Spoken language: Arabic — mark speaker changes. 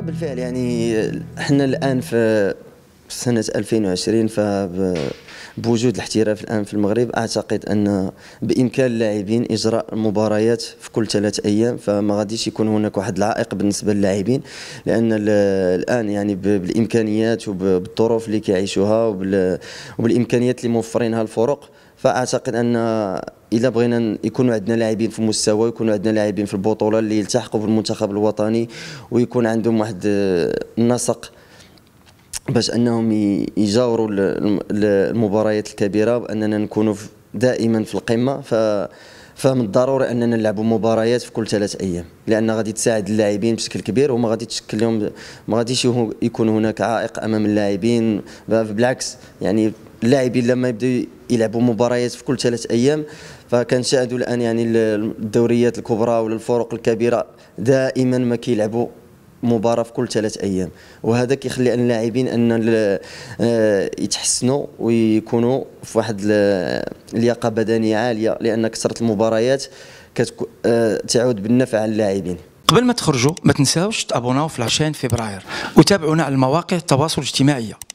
Speaker 1: بالفعل يعني احنا الان في سنة 2020 فبوجود الاحتراف الآن في المغرب أعتقد أن بإمكان اللاعبين إجراء مباريات في كل ثلاث أيام فما غاديش يكون هناك واحد العائق بالنسبة للاعبين لأن الآن يعني بالإمكانيات وبالظروف اللي كيعيشوها وبالإمكانيات اللي موفرينها الفرق فاعتقد ان الا بغينا يكونوا عندنا لاعبين في المستوى يكونوا عندنا لاعبين في البطوله اللي يلتحقوا بالمنتخب الوطني ويكون عندهم واحد النسق باش انهم يجاوروا المباريات الكبيره واننا نكونوا دائما في القمه ف فمن الضروري اننا نلعبوا مباريات في كل ثلاث ايام لان غادي تساعد اللاعبين بشكل كبير وما غادي تشكل لهم ما غاديش يكون هناك عائق امام اللاعبين بالعكس يعني اللاعبين لما يبداو يلعبوا مباريات في كل ثلاث ايام فكنشاهدوا الان يعني الدوريات الكبرى ولا الفرق الكبيره دائما ما كيلعبوا مباراه في كل ثلاث ايام وهذا كيخلي ان اللاعبين ان آه، يتحسنوا ويكونوا في واحد اللياقه بدنيه عاليه لان كثره المباريات آه، تعود بالنفع على اللاعبين قبل ما تخرجوا ما تنساوش تابوناو في لاشين فبراير وتابعونا على المواقع التواصل الاجتماعي